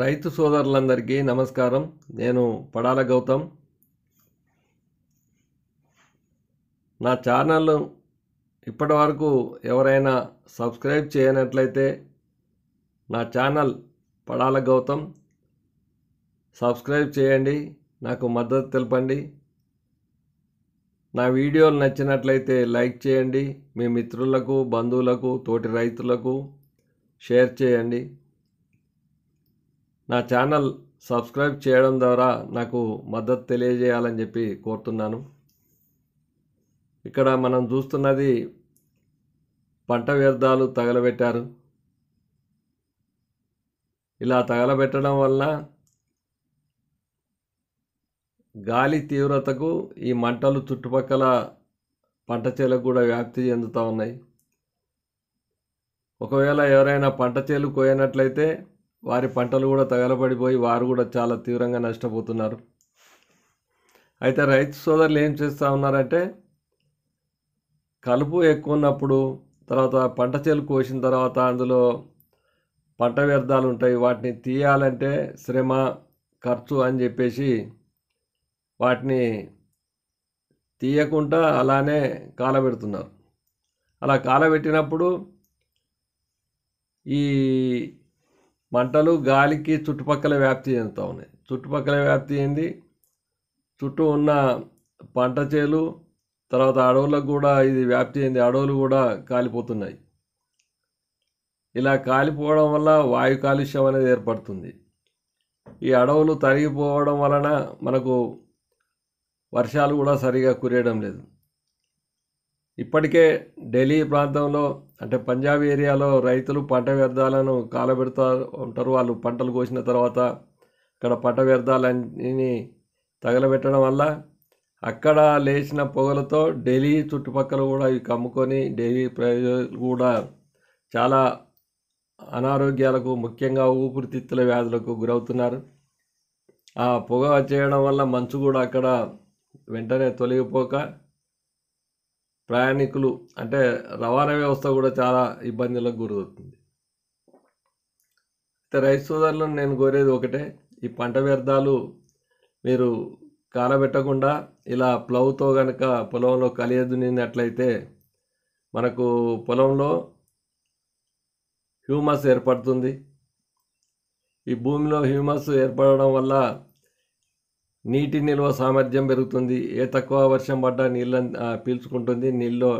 రైతు సోదరులందరికీ నమస్కారం నేను పడాల గౌతమ్ నా ఛానల్ ఇప్పటి వరకు ఎవరైనా సబ్స్క్రైబ్ చేయనట్లయితే నా ఛానల్ పడాల గౌతమ్ సబ్స్క్రైబ్ చేయండి నాకు మద్దతు తెలపండి నా వీడియోలు నచ్చినట్లయితే లైక్ చేయండి మీ మిత్రులకు బంధువులకు తోటి రైతులకు షేర్ చేయండి నా ఛానల్ సబ్స్క్రైబ్ చేయడం ద్వారా నాకు మద్దతు తెలియజేయాలని చెప్పి కోరుతున్నాను ఇక్కడ మనం చూస్తున్నది పంట వ్యర్థాలు తగలబెట్టారు ఇలా తగలబెట్టడం వలన గాలి తీవ్రతకు ఈ మంటలు చుట్టుపక్కల పంట చేలకు కూడా వ్యాప్తి చెందుతూ ఉన్నాయి ఒకవేళ ఎవరైనా పంట చేలు కోయనట్లయితే వారి పంటలు కూడా తగలబడిపోయి వారు కూడా చాలా తీవ్రంగా నష్టపోతున్నారు అయితే రైతు సోదరులు ఏం చేస్తూ ఉన్నారంటే కలుపు ఎక్కువ ఉన్నప్పుడు తర్వాత పంట చేలు కోసిన తర్వాత అందులో పంట వ్యర్థాలు ఉంటాయి వాటిని తీయాలంటే శ్రమ ఖర్చు అని చెప్పేసి వాటిని తీయకుండా అలానే కాలబెడుతున్నారు అలా కాలబెట్టినప్పుడు ఈ మంటలు గాలికి చుట్టుపక్కల వ్యాప్తి చెందుతూ ఉన్నాయి చుట్టుపక్కల వ్యాప్తి చెంది చుట్టూ ఉన్న పంట చేలు తర్వాత అడవులకు కూడా ఇది వ్యాప్తి చెంది అడవులు కూడా కాలిపోతున్నాయి ఇలా కాలిపోవడం వల్ల వాయు కాలుష్యం అనేది ఏర్పడుతుంది ఈ అడవులు తరిగిపోవడం వలన మనకు వర్షాలు కూడా సరిగా కురేయడం లేదు ఇప్పటికే ఢిల్లీ ప్రాంతంలో అంటే పంజాబ్ ఏరియాలో రైతులు పంట వ్యర్థాలను కాలబెడతా ఉంటారు వాళ్ళు పంటలు కోసిన తర్వాత ఇక్కడ పంట వ్యర్థాలన్నీ తగలబెట్టడం వల్ల అక్కడ లేచిన పొగలతో ఢిల్లీ చుట్టుపక్కల కూడా ఇవి కమ్ముకొని ఢిల్లీ ప్రజలు కూడా చాలా అనారోగ్యాలకు ముఖ్యంగా ఊపిరితిత్తుల వ్యాధులకు గురవుతున్నారు ఆ పొగ చేయడం వల్ల మంచు కూడా అక్కడ వెంటనే తొలగిపోక ప్రయాణికులు అంటే రవాణా వ్యవస్థ కూడా చాలా ఇబ్బందులకు గురవుతుంది అయితే రైతు సోదరులను నేను కోరేది ఒకటే ఈ పంట వ్యర్థాలు మీరు కాలబెట్టకుండా ఇలా ప్లవ్తో కనుక పొలంలో కలియదునినట్లయితే మనకు పొలంలో హ్యూమస్ ఏర్పడుతుంది ఈ భూమిలో హ్యూమస్ ఏర్పడడం వల్ల నీటి నిల్వ సామర్థ్యం పెరుగుతుంది ఏ తక్కువ వర్షం పడ్డా నీళ్ళ పీల్చుకుంటుంది నీళ్ళు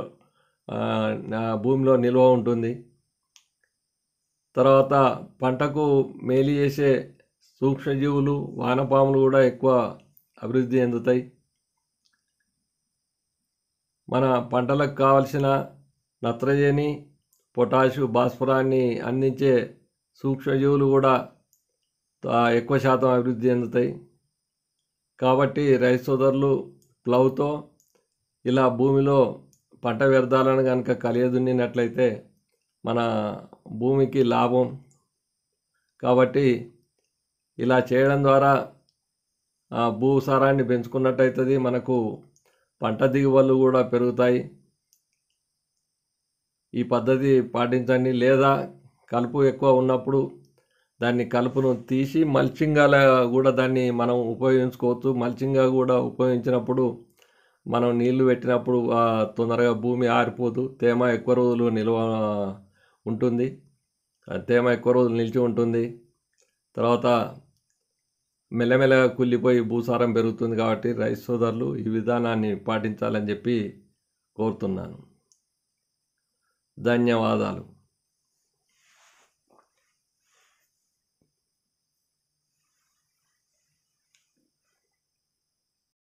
భూమిలో నిల్వ ఉంటుంది తర్వాత పంటకు మేలు చేసే సూక్ష్మజీవులు వానపాములు కూడా ఎక్కువ అభివృద్ధి చెందుతాయి మన పంటలకు కావలసిన నత్రజని పొటాషు భాస్ఫరాన్ని అందించే సూక్ష్మజీవులు కూడా ఎక్కువ శాతం అభివృద్ధి చెందుతాయి కాబట్టి రైతు సోదరులు ప్లవ్తో ఇలా భూమిలో పంట వ్యర్థాలను కనుక కలియదున్నట్లయితే మన భూమికి లాభం కాబట్టి ఇలా చేయడం ద్వారా భూసారాన్ని పెంచుకున్నట్టయితుంది మనకు పంట దిగుబడులు కూడా పెరుగుతాయి ఈ పద్ధతి పాటించండి లేదా కలుపు ఎక్కువ ఉన్నప్పుడు దాన్ని కలుపును తీసి మల్చింగ్లా కూడా దాన్ని మనం ఉపయోగించుకోవచ్చు మల్చింగా కూడా ఉపయోగించినప్పుడు మనం నీళ్లు పెట్టినప్పుడు తొందరగా భూమి ఆరిపోదు తేమ ఎక్కువ రోజులు నిల్వ ఉంటుంది తేమ ఎక్కువ రోజులు నిలిచి ఉంటుంది తర్వాత మెల్లమెల్లగా కుళ్ళిపోయి భూసారం పెరుగుతుంది కాబట్టి రైస్ సోదరులు ఈ విధానాన్ని పాటించాలని చెప్పి కోరుతున్నాను ధన్యవాదాలు